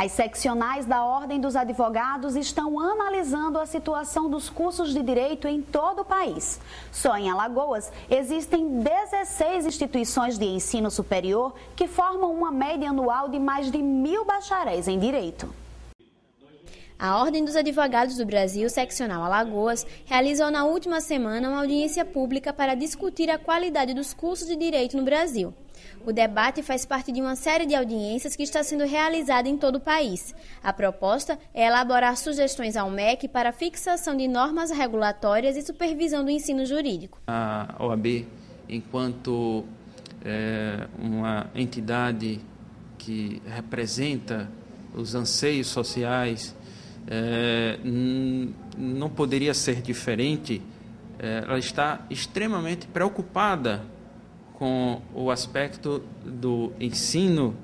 As seccionais da Ordem dos Advogados estão analisando a situação dos cursos de direito em todo o país. Só em Alagoas existem 16 instituições de ensino superior que formam uma média anual de mais de mil bacharéis em direito. A Ordem dos Advogados do Brasil, seccional Alagoas, realizou na última semana uma audiência pública para discutir a qualidade dos cursos de direito no Brasil. O debate faz parte de uma série de audiências que está sendo realizada em todo o país. A proposta é elaborar sugestões ao MEC para fixação de normas regulatórias e supervisão do ensino jurídico. A OAB, enquanto é, uma entidade que representa os anseios sociais é, não poderia ser diferente, é, ela está extremamente preocupada com o aspecto do ensino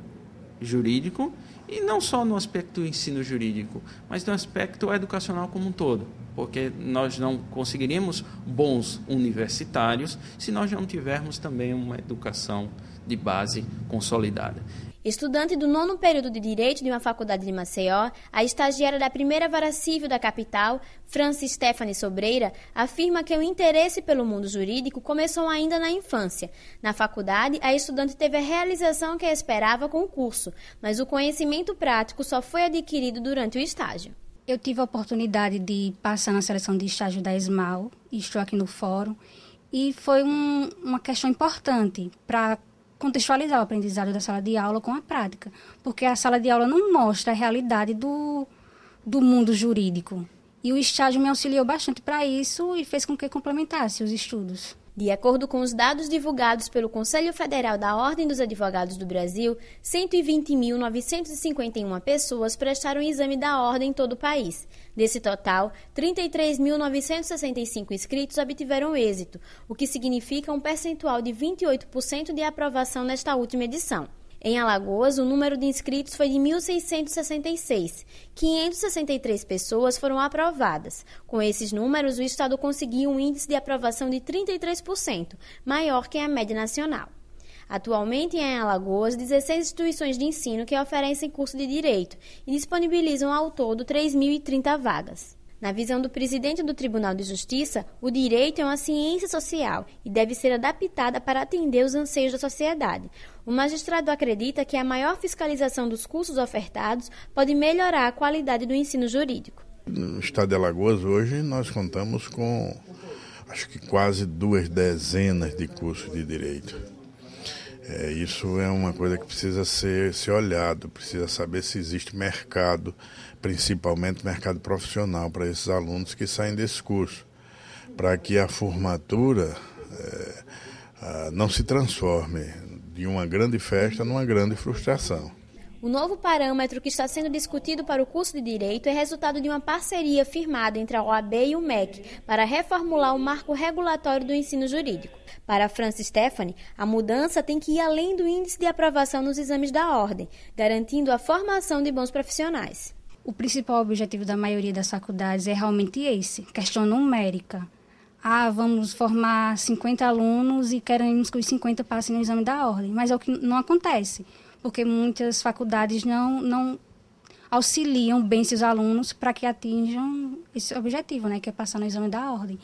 jurídico e não só no aspecto do ensino jurídico, mas no aspecto educacional como um todo, porque nós não conseguiríamos bons universitários se nós não tivermos também uma educação de base consolidada. Estudante do nono período de Direito de uma faculdade de Maceió, a estagiária da primeira vara civil da capital, Francis Stephanie Sobreira, afirma que o interesse pelo mundo jurídico começou ainda na infância. Na faculdade, a estudante teve a realização que esperava com o curso, mas o conhecimento prático só foi adquirido durante o estágio. Eu tive a oportunidade de passar na seleção de estágio da ESMAL, estou aqui no fórum, e foi um, uma questão importante para contextualizar o aprendizado da sala de aula com a prática, porque a sala de aula não mostra a realidade do, do mundo jurídico. E o estágio me auxiliou bastante para isso e fez com que complementasse os estudos. De acordo com os dados divulgados pelo Conselho Federal da Ordem dos Advogados do Brasil, 120.951 pessoas prestaram exame da ordem em todo o país. Desse total, 33.965 inscritos obtiveram êxito, o que significa um percentual de 28% de aprovação nesta última edição. Em Alagoas, o número de inscritos foi de 1.666. 563 pessoas foram aprovadas. Com esses números, o Estado conseguiu um índice de aprovação de 33%, maior que a média nacional. Atualmente, em Alagoas, 16 instituições de ensino que oferecem curso de Direito e disponibilizam ao todo 3.030 vagas. Na visão do presidente do Tribunal de Justiça, o direito é uma ciência social e deve ser adaptada para atender os anseios da sociedade. O magistrado acredita que a maior fiscalização dos cursos ofertados pode melhorar a qualidade do ensino jurídico. No estado de Alagoas, hoje, nós contamos com acho que quase duas dezenas de cursos de direito é, isso é uma coisa que precisa ser, ser olhado, precisa saber se existe mercado, principalmente mercado profissional, para esses alunos que saem desse curso, para que a formatura é, a, não se transforme de uma grande festa numa grande frustração. O novo parâmetro que está sendo discutido para o curso de Direito é resultado de uma parceria firmada entre a OAB e o MEC para reformular o marco regulatório do ensino jurídico. Para Francis Stephanie, a mudança tem que ir além do índice de aprovação nos exames da ordem, garantindo a formação de bons profissionais. O principal objetivo da maioria das faculdades é realmente esse, questão numérica. Ah, vamos formar 50 alunos e queremos que os 50 passem no exame da ordem, mas é o que não acontece porque muitas faculdades não, não auxiliam bem seus alunos para que atinjam esse objetivo, né, que é passar no exame da ordem.